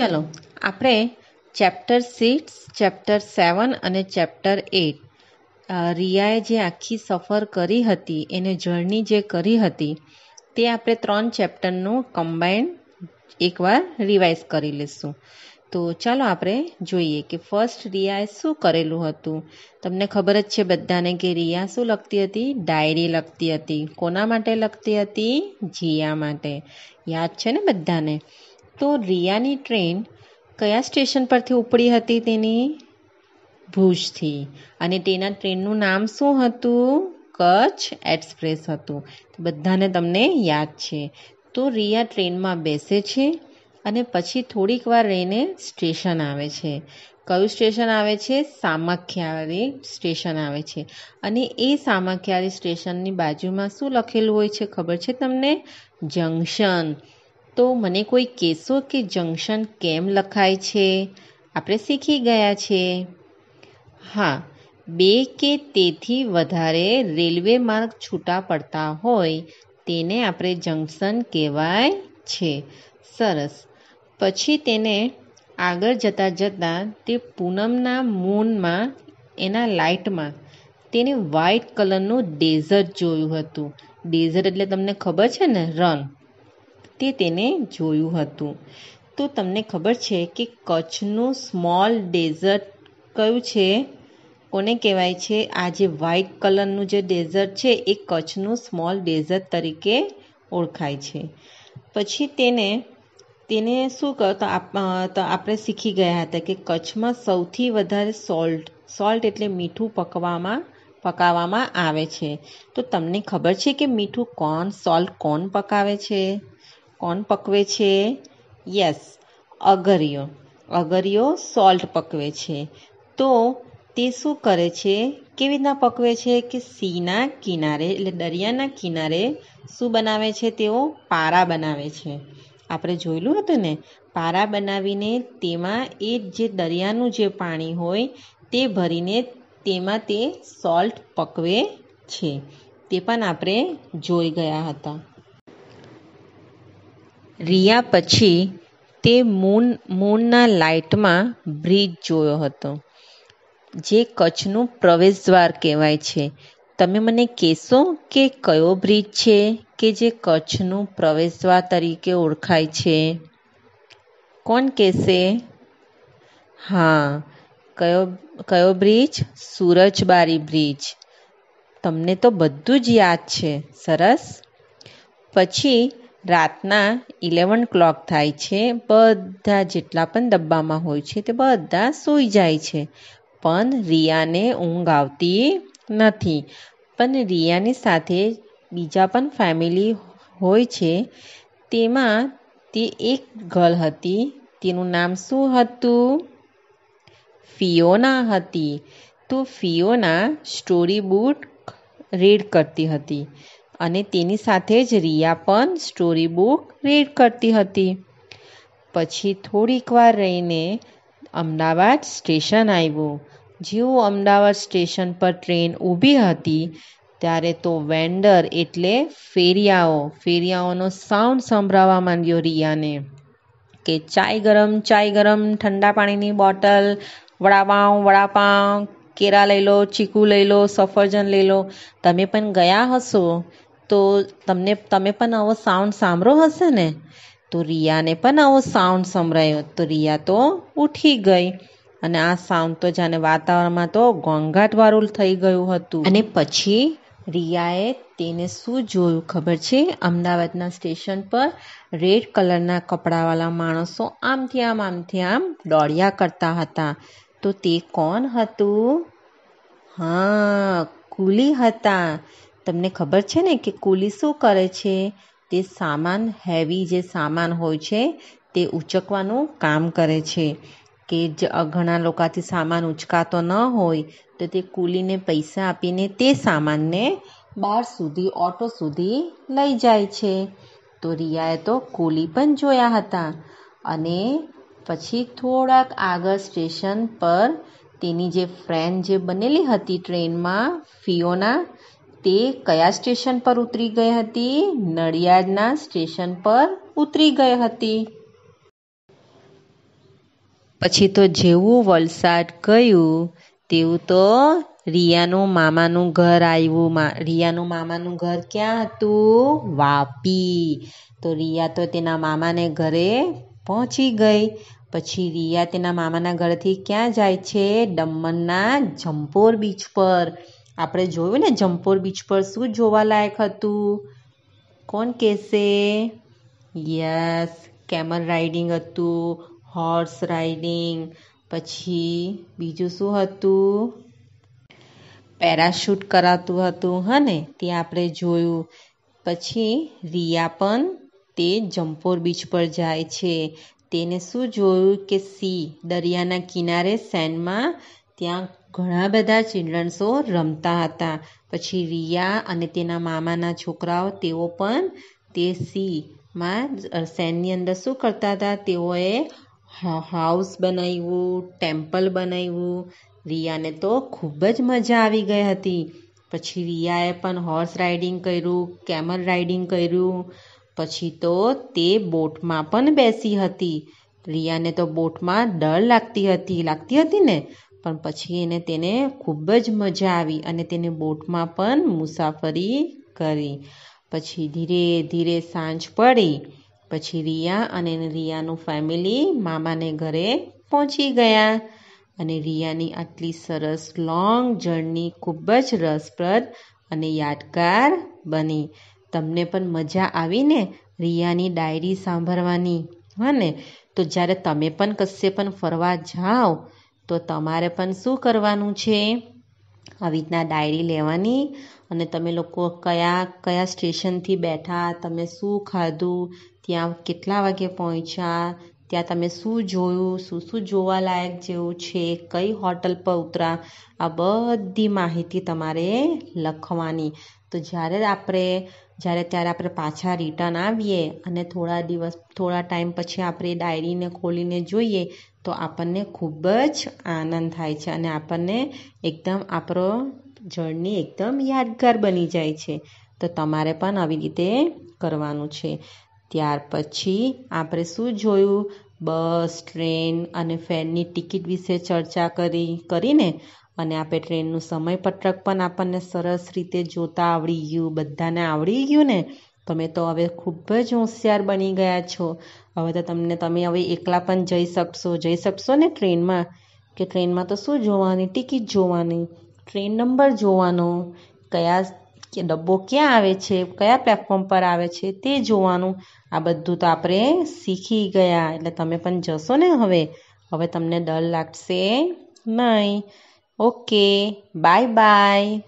ચાલો આપણે chapter six chapter સેવન અને ચેપ્ટર એટ રિયાએ જે આખી સફર કરી હતી એને જર્ની જે કરી હતી તે આપણે ત્રણ ચેપ્ટરનું કમ્બાઇન એકવાર રિવાઇઝ કરી લઈશું તો ચાલો આપણે જોઈએ કે ફર્સ્ટ રિયાએ શું કરેલું હતું તમને ખબર જ છે બધાને કે રિયા શું લખતી હતી ડાયરી લખતી હતી કોના માટે લખતી હતી જીયા માટે યાદ છે ને બધાને તો રિયાની ટ્રેન કયા સ્ટેશન પરથી ઉપડી હતી તેની ભુજથી અને તેના ટ્રેનનું નામ શું હતું કચ્છ એક્સપ્રેસ હતું બધાને તમને યાદ છે તો રિયા ટ્રેનમાં બેસે છે અને પછી થોડીક વાર રહીને સ્ટેશન આવે છે કયું સ્ટેશન આવે છે સામખિયાળી સ્ટેશન આવે છે અને એ સામખિયાળી સ્ટેશનની બાજુમાં શું લખેલું હોય છે ખબર છે તમને જંક્શન તો મને કોઈ કેસો કે જંક્શન કેમ લખાય છે આપણે શીખી ગયા છે હા બે કે તેથી વધારે રેલવે માર્ગ છૂટા પડતા હોય તેને આપણે જંક્શન કહેવાય છે સરસ પછી તેને આગળ જતાં જતાં તે પૂનમના મૂનમાં એના લાઇટમાં તેને વ્હાઇટ કલરનું ડેઝર્ટ જોયું હતું ડેઝર્ટ એટલે તમને ખબર છે ને રન તે તેને જોયું હતું તો તમને ખબર છે કે કચ્છનું સ્મોલ ડેઝર્ટ કયું છે કોને કહેવાય છે આ જે વ્હાઇટ કલરનું જે ડેઝર્ટ છે એ કચ્છનું સ્મોલ ડેઝર્ટ તરીકે ઓળખાય છે પછી તેને તેને શું કહો તો આપણે શીખી ગયા હતા કે કચ્છમાં સૌથી વધારે સોલ્ટ સોલ્ટ એટલે મીઠું પકવામાં પકાવવામાં આવે છે તો તમને ખબર છે કે મીઠું કોણ સોલ્ટ કોણ પકાવે છે કોણ પકવે છે યસ અગરિયો અગરિયો સોલ્ટ પકવે છે તો તે શું કરે છે કેવી રીતના પકવે છે કે સીના કિનારે એટલે દરિયાના કિનારે શું બનાવે છે તેઓ પારા બનાવે છે આપણે જોયેલું હતું ને પારા બનાવીને તેમાં એ જે દરિયાનું જે પાણી હોય તે ભરીને તેમાં તે સોલ્ટ પકવે છે તે પણ આપણે જોઈ ગયા હતા રિયા પછી તે મૂન મૂનના લાઇટમાં બ્રિજ જોયો હતો જે કચ્છનું પ્રવેશદ્વાર કહેવાય છે તમે મને કહેશો કે કયો બ્રિજ છે કે જે કચ્છનું પ્રવેશદ્વાર તરીકે ઓળખાય છે કોણ કહેશે હા કયો કયો બ્રિજ સૂરજબારી બ્રિજ તમને તો બધું જ યાદ છે સરસ પછી રાતના ઇલેવન ક્લોક થાય છે બધા જેટલા પણ ડબ્બામાં હોય છે તે બધા સૂઈ જાય છે પણ રિયાને ઊંઘ આવતી નથી પણ રિયાની સાથે બીજા પણ ફેમિલી હોય છે તેમાં તે એક ગર્લ હતી તેનું નામ શું હતું ફિયોના હતી તો ફિયોના સ્ટોરી બુક રીડ કરતી હતી અને તેની સાથે જ રિયા પણ સ્ટોરી બુક રીડ કરતી હતી પછી થોડીક વાર રહીને અમદાવાદ સ્ટેશન આવ્યું જેવું અમદાવાદ સ્ટેશન પર ટ્રેન ઊભી હતી ત્યારે તો વેન્ડર એટલે ફેરિયાઓ ફેરિયાઓનો સાઉન્ડ સંભળાવવા માંડ્યો રિયાને કે ચાય ગરમ ચાય ગરમ ઠંડા પાણીની બોટલ વડાપાઉં વડાપાઉં કેરા લઈ લો ચીકુ લઈ લો સફરજન લઈ લો તમે પણ ગયા હશો તો તમને તમે પણ આવો સાઉન્ડ સાંભળો હશે ને તો રિયાને પણ આવો સાઉન્ડ સંભળાયો તો રિયા તો ઉઠી ગઈ અને આ સાઉન્ડ તો જાણે વાતાવરણમાં તો ઘોંઘાટવાળું થઈ ગયું હતું અને પછી રિયાએ તેને શું જોયું ખબર છે અમદાવાદના સ્ટેશન પર રેડ કલરના કપડાવાળા માણસો આમથી આમ આમથી આમ દોડ્યા કરતા હતા તો તે કોણ હતું હા કુલી હતા તમને ખબર છે ને કે કુલી શું કરે છે તે સામાન હેવી જે સામાન હોય છે તે ઉચકવાનું કામ કરે છે કે ઘણા લોકોથી સામાન ઉચકાતો ન હોય તો તે કુલીને પૈસા આપીને તે સામાનને બહાર સુધી ઓટો સુધી લઈ જાય છે તો રિયાએ તો કુલી પણ જોયા હતા અને પછી થોડાક આગળ સ્ટેશન પર તેની જે ફ્રેન્ડ જે બનેલી હતી ટ્રેનમાં ફિયોના તે કયા સ્ટેશન પર ઉતરી ગઈ હતી નડિયાદના સ્ટેશન પર ઉતરી ગઈ હતી પછી તો જેવું વલસાડ ગયું તેવું તો રિયાનું મામાનું ઘર આવ્યું રિયાનું મામાનું ઘર ક્યાં હતું વાપી તો રિયા તો તેના મામાને ઘરે પહોંચી ગઈ પછી રિયા તેના મામાના ઘરથી ક્યાં જાય છે દમણના જંપોર બીચ પર આપણે જોયું ને જમ્પોર બીચ પર શું જોવાલાયક હતું કોણ કહેશે યસ કેમલ રાઇડિંગ હતું હોર્સ રાઇડિંગ પછી બીજું શું હતું પેરાશૂટ કરાતું હતું હા ને તે આપણે જોયું પછી રિયા પણ તે જમ્પોર બીચ પર જાય છે તેને શું જોયું કે સી દરિયાના કિનારે સેન્ડમાં ત્યાં ઘણા બધા ચિલ્ડ્રન્સો રમતા હતા પછી રિયા અને તેના મામાના છોકરાઓ તેઓ પણ તે સીમાં સૈનની અંદર શું કરતા હતા તેઓએ હાઉસ બનાવ્યું ટેમ્પલ બનાવ્યું રિયાને તો ખૂબ જ મજા આવી ગઈ હતી પછી રિયાએ પણ હોર્સ રાઇડિંગ કર્યું કેમલ રાઇડિંગ કર્યું પછી તો તે બોટમાં પણ બેસી હતી રિયાને તો બોટમાં ડર લાગતી હતી લાગતી હતી ને પણ પછી એને તેને ખૂબ જ મજા આવી અને તેને બોટમાં પણ મુસાફરી કરી પછી ધીરે ધીરે સાંજ પડી પછી રિયા અને રિયાનું ફેમિલી મામાને ઘરે પહોંચી ગયા અને રિયાની આટલી સરસ લોંગ જર્ની ખૂબ જ રસપ્રદ અને યાદગાર બની તમને પણ મજા આવીને રિયાની ડાયરી સાંભળવાની હા ને તો જ્યારે તમે પણ કશે પણ ફરવા જાઓ તો તમારે પણ શું કરવાનું છે આવી રીતના ડાયરી લેવાની અને તમે લોકો કયા કયા સ્ટેશનથી બેઠા તમે શું ખાધું ત્યાં કેટલા વાગે પહોંચ્યા ત્યાં તમે શું જોયું શું શું જોવાલાયક જેવું છે કઈ હોટલ પર ઉતરા આ બધી માહિતી તમારે લખવાની તો જ્યારે આપણે જ્યારે ત્યારે આપણે પાછા રિટર્ન આવીએ અને થોડા દિવસ થોડા ટાઈમ પછી આપણે ડાયરીને ખોલીને જોઈએ તો આપણને ખૂબ જ આનંદ થાય છે અને આપણને એકદમ આપણો જર્ની એકદમ યાદગાર બની જાય છે તો તમારે પણ આવી રીતે કરવાનું છે ત્યાર પછી આપણે શું જોયું બસ ટ્રેન અને ફેરની ટિકિટ વિશે ચર્ચા કરી કરીને અને આપણે ટ્રેનનું સમયપત્રક પણ આપણને સરસ રીતે જોતા આવડી ગયું બધાને આવડી ગયું ને તમે તો હવે ખૂબ જ હોશિયાર બની ગયા છો હવે તો તમને તમે હવે એકલા પણ જઈ શકશો જઈ શકશો ને ટ્રેનમાં કે ટ્રેનમાં તો શું જોવાની ટિકિટ જોવાની ટ્રેન નંબર જોવાનો કયા કે ડબ્બો ક્યાં આવે છે કયા પ્લેટફોર્મ પર આવે છે તે જોવાનું આ બધું તો આપણે શીખી ગયા એટલે તમે પણ જશો ને હવે હવે તમને ડર લાગશે નહીં ઓકે બાય બાય